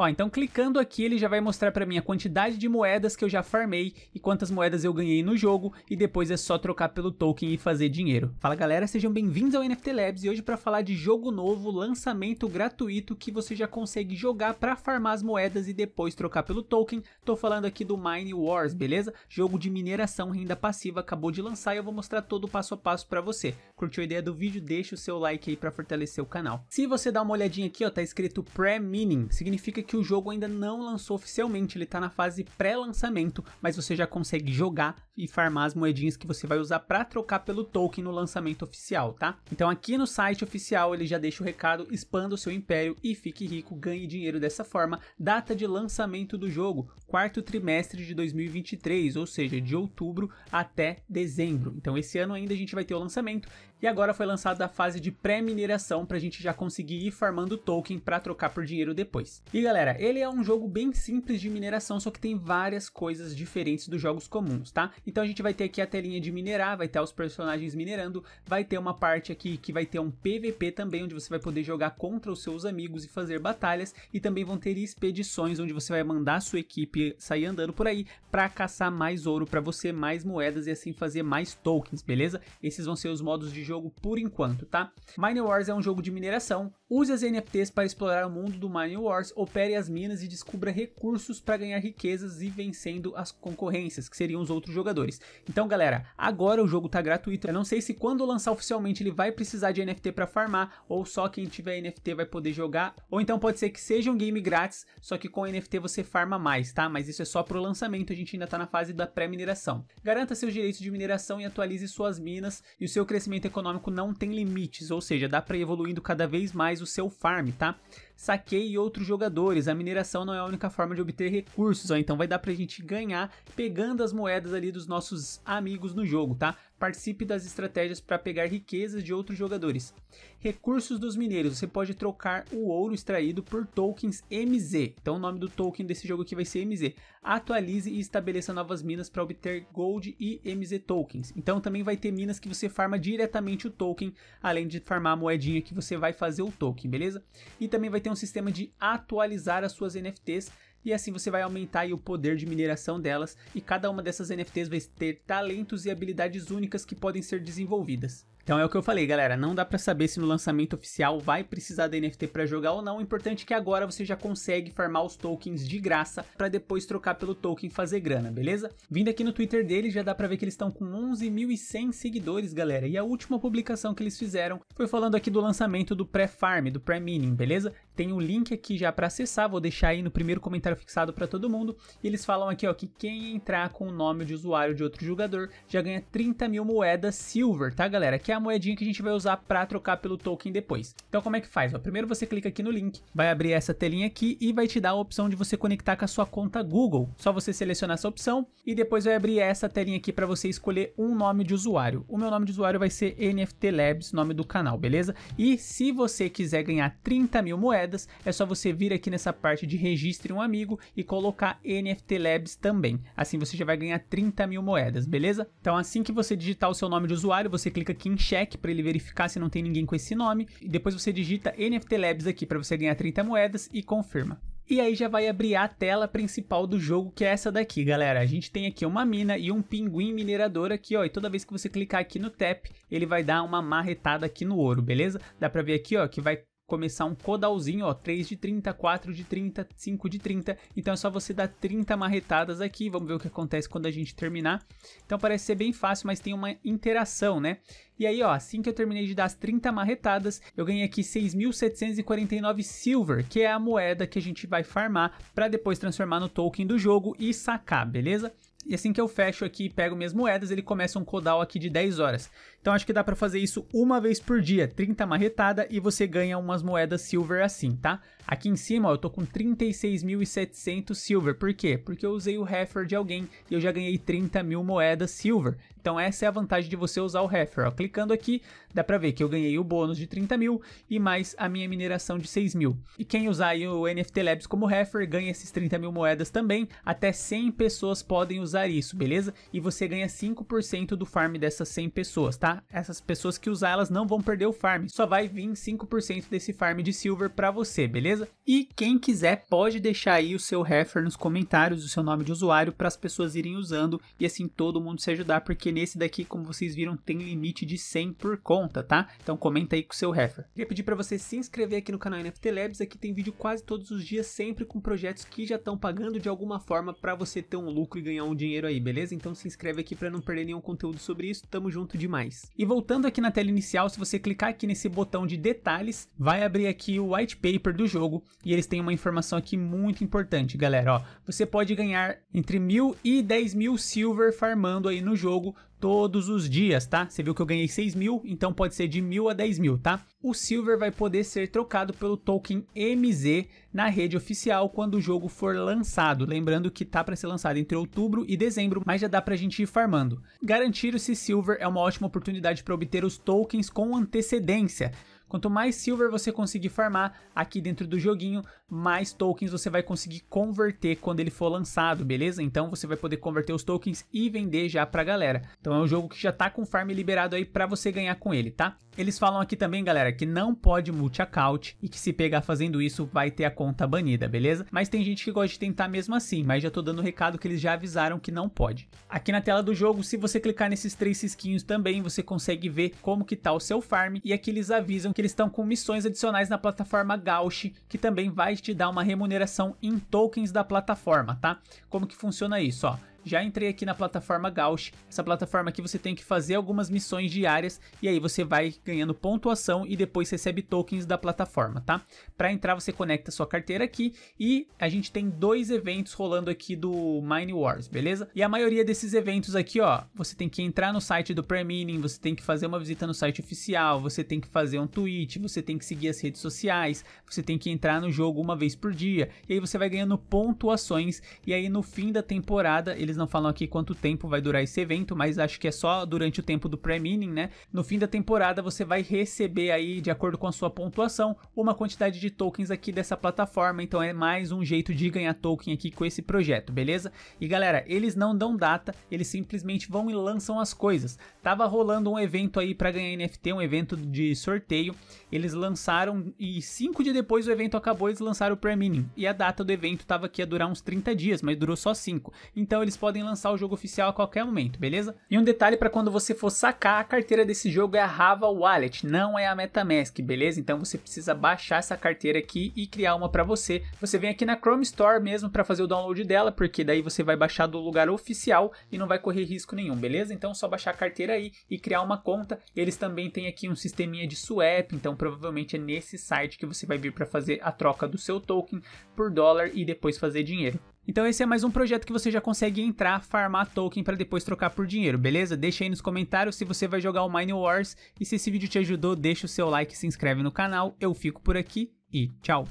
Ó, então clicando aqui ele já vai mostrar para mim a quantidade de moedas que eu já farmei e quantas moedas eu ganhei no jogo e depois é só trocar pelo token e fazer dinheiro. Fala galera, sejam bem-vindos ao NFT Labs e hoje para falar de jogo novo, lançamento gratuito que você já consegue jogar para farmar as moedas e depois trocar pelo token. Tô falando aqui do Mine Wars, beleza? Jogo de mineração, renda passiva, acabou de lançar e eu vou mostrar todo o passo a passo para você. Curtiu a ideia do vídeo? Deixa o seu like aí para fortalecer o canal. Se você dá uma olhadinha aqui, ó, tá escrito Pre-Mining, significa que que o jogo ainda não lançou oficialmente, ele está na fase pré-lançamento, mas você já consegue jogar e farmar as moedinhas que você vai usar para trocar pelo token no lançamento oficial, tá? Então aqui no site oficial ele já deixa o recado, expanda o seu império e fique rico, ganhe dinheiro dessa forma. Data de lançamento do jogo, quarto trimestre de 2023, ou seja, de outubro até dezembro. Então esse ano ainda a gente vai ter o lançamento e agora foi lançada a fase de pré-mineração para a gente já conseguir ir farmando token para trocar por dinheiro depois. E galera, ele é um jogo bem simples de mineração, só que tem várias coisas diferentes dos jogos comuns, tá? Então a gente vai ter aqui a telinha de minerar, vai ter os personagens minerando, vai ter uma parte aqui que vai ter um PVP também, onde você vai poder jogar contra os seus amigos e fazer batalhas, e também vão ter expedições onde você vai mandar a sua equipe sair andando por aí para caçar mais ouro para você, mais moedas e assim fazer mais tokens, beleza? Esses vão ser os modos de jogo por enquanto, tá? Mine Wars é um jogo de mineração. Use as NFTs para explorar o mundo do Mine Wars, opere as minas e descubra recursos para ganhar riquezas e vencendo as concorrências, que seriam os outros jogadores. Então, galera, agora o jogo tá gratuito. Eu não sei se quando lançar oficialmente ele vai precisar de NFT para farmar ou só quem tiver NFT vai poder jogar, ou então pode ser que seja um game grátis, só que com NFT você farma mais, tá? Mas isso é só pro lançamento, a gente ainda tá na fase da pré-mineração. Garanta seus direitos de mineração e atualize suas minas e o seu crescimento econômico econômico não tem limites, ou seja, dá para ir evoluindo cada vez mais o seu farm, tá? saqueie outros jogadores. A mineração não é a única forma de obter recursos, ó, então vai dar pra gente ganhar pegando as moedas ali dos nossos amigos no jogo, tá? Participe das estratégias para pegar riquezas de outros jogadores. Recursos dos mineiros, você pode trocar o ouro extraído por tokens MZ. Então o nome do token desse jogo aqui vai ser MZ. Atualize e estabeleça novas minas para obter gold e MZ tokens. Então também vai ter minas que você farma diretamente o token, além de farmar a moedinha que você vai fazer o token, beleza? E também vai ter tem um sistema de atualizar as suas NFTs e assim você vai aumentar o poder de mineração delas e cada uma dessas NFTs vai ter talentos e habilidades únicas que podem ser desenvolvidas. Então é o que eu falei, galera, não dá para saber se no lançamento oficial vai precisar da NFT para jogar ou não. O importante é que agora você já consegue farmar os tokens de graça para depois trocar pelo token e fazer grana, beleza? Vindo aqui no Twitter deles, já dá para ver que eles estão com 11.100 seguidores, galera. E a última publicação que eles fizeram foi falando aqui do lançamento do pré-farm, do pré-mining, beleza? Tem o um link aqui já para acessar, vou deixar aí no primeiro comentário fixado para todo mundo. E eles falam aqui, ó, que quem entrar com o nome de usuário de outro jogador já ganha 30 mil moedas silver, tá, galera? Que é a moedinha que a gente vai usar para trocar pelo token depois. Então como é que faz? Ó, primeiro você clica aqui no link, vai abrir essa telinha aqui e vai te dar a opção de você conectar com a sua conta Google. Só você selecionar essa opção e depois vai abrir essa telinha aqui para você escolher um nome de usuário. O meu nome de usuário vai ser NFT Labs, nome do canal, beleza? E se você quiser ganhar 30 mil moedas, é só você vir aqui nessa parte de registre um amigo e colocar NFT Labs também. Assim você já vai ganhar 30 mil moedas, beleza? Então assim que você digitar o seu nome de usuário, você clica aqui em Cheque para ele verificar se não tem ninguém com esse nome. E depois você digita NFT Labs aqui para você ganhar 30 moedas e confirma. E aí já vai abrir a tela principal do jogo, que é essa daqui, galera. A gente tem aqui uma mina e um pinguim minerador aqui, ó. E toda vez que você clicar aqui no tap, ele vai dar uma marretada aqui no ouro, beleza? Dá pra ver aqui, ó, que vai começar um codalzinho, ó, 3 de 30, 4 de 30, 5 de 30. Então é só você dar 30 marretadas aqui, vamos ver o que acontece quando a gente terminar. Então parece ser bem fácil, mas tem uma interação, né? E aí, ó, assim que eu terminei de dar as 30 marretadas, eu ganhei aqui 6.749 silver, que é a moeda que a gente vai farmar para depois transformar no token do jogo e sacar, beleza? E assim que eu fecho aqui e pego minhas moedas, ele começa um codal aqui de 10 horas. Então acho que dá para fazer isso uma vez por dia, 30 marretada e você ganha umas moedas silver assim, tá? Aqui em cima, ó, eu tô com 36.700 silver. Por quê? Porque eu usei o refer de alguém e eu já ganhei 30 mil moedas silver. Então essa é a vantagem de você usar o refer. Ó. Clicando aqui, dá para ver que eu ganhei o bônus de 30 mil e mais a minha mineração de 6 mil. E quem usar o NFT Labs como refer ganha esses 30 mil moedas também. Até 100 pessoas podem usar isso, beleza? E você ganha 5% do farm dessas 100 pessoas, tá? tá? Essas pessoas que usar, elas não vão perder o farm. Só vai vir 5% desse farm de silver para você, beleza? E quem quiser pode deixar aí o seu refer nos comentários, o seu nome de usuário para as pessoas irem usando e assim todo mundo se ajudar, porque nesse daqui, como vocês viram, tem limite de 100 por conta, tá? Então comenta aí com o seu refer. Queria pedir para você se inscrever aqui no canal NFT Labs, aqui tem vídeo quase todos os dias, sempre com projetos que já estão pagando de alguma forma para você ter um lucro e ganhar um dinheiro aí, beleza? Então se inscreve aqui para não perder nenhum conteúdo sobre isso. Tamo junto demais. E voltando aqui na tela inicial, se você clicar aqui nesse botão de detalhes, vai abrir aqui o white paper do jogo e eles têm uma informação aqui muito importante, galera. Ó, você pode ganhar entre mil e dez mil silver farmando aí no jogo todos os dias, tá? Você viu que eu ganhei 6 mil, então pode ser de mil a 10 mil, tá? O Silver vai poder ser trocado pelo token MZ na rede oficial quando o jogo for lançado. Lembrando que tá para ser lançado entre outubro e dezembro, mas já dá pra gente ir farmando. Garantir se Silver é uma ótima oportunidade para obter os tokens com antecedência. Quanto mais silver você conseguir farmar aqui dentro do joguinho, mais tokens você vai conseguir converter quando ele for lançado, beleza? Então você vai poder converter os tokens e vender já pra galera. Então é um jogo que já tá com farm liberado aí para você ganhar com ele, tá? Eles falam aqui também, galera, que não pode multi-account e que se pegar fazendo isso vai ter a conta banida, beleza? Mas tem gente que gosta de tentar mesmo assim, mas já tô dando o recado que eles já avisaram que não pode. Aqui na tela do jogo, se você clicar nesses três cisquinhos também, você consegue ver como que tá o seu farm e aqui eles avisam que eles estão com missões adicionais na plataforma Gauch, que também vai te dá uma remuneração em tokens da plataforma, tá? Como que funciona isso, ó? já entrei aqui na plataforma Gauss. Essa plataforma aqui você tem que fazer algumas missões diárias e aí você vai ganhando pontuação e depois recebe tokens da plataforma, tá? Para entrar você conecta sua carteira aqui e a gente tem dois eventos rolando aqui do Mine Wars, beleza? E a maioria desses eventos aqui, ó, você tem que entrar no site do Premining, você tem que fazer uma visita no site oficial, você tem que fazer um tweet, você tem que seguir as redes sociais, você tem que entrar no jogo uma vez por dia. E aí você vai ganhando pontuações e aí no fim da temporada eles não falam aqui quanto tempo vai durar esse evento, mas acho que é só durante o tempo do pre-mining, né? No fim da temporada você vai receber aí, de acordo com a sua pontuação, uma quantidade de tokens aqui dessa plataforma, então é mais um jeito de ganhar token aqui com esse projeto, beleza? E galera, eles não dão data, eles simplesmente vão e lançam as coisas. Tava rolando um evento aí para ganhar NFT, um evento de sorteio, eles lançaram e cinco dias depois o evento acabou, eles lançaram o pre-mining. E a data do evento tava aqui a durar uns 30 dias, mas durou só 5. Então eles podem podem lançar o jogo oficial a qualquer momento, beleza? E um detalhe para quando você for sacar a carteira desse jogo é a Rava Wallet, não é a MetaMask, beleza? Então você precisa baixar essa carteira aqui e criar uma para você. Você vem aqui na Chrome Store mesmo para fazer o download dela, porque daí você vai baixar do lugar oficial e não vai correr risco nenhum, beleza? Então é só baixar a carteira aí e criar uma conta. Eles também têm aqui um sisteminha de swap, então provavelmente é nesse site que você vai vir para fazer a troca do seu token por dólar e depois fazer dinheiro. Então esse é mais um projeto que você já consegue entrar, farmar token para depois trocar por dinheiro, beleza? Deixa aí nos comentários se você vai jogar o Mine Wars e se esse vídeo te ajudou, deixa o seu like, se inscreve no canal. Eu fico por aqui e tchau!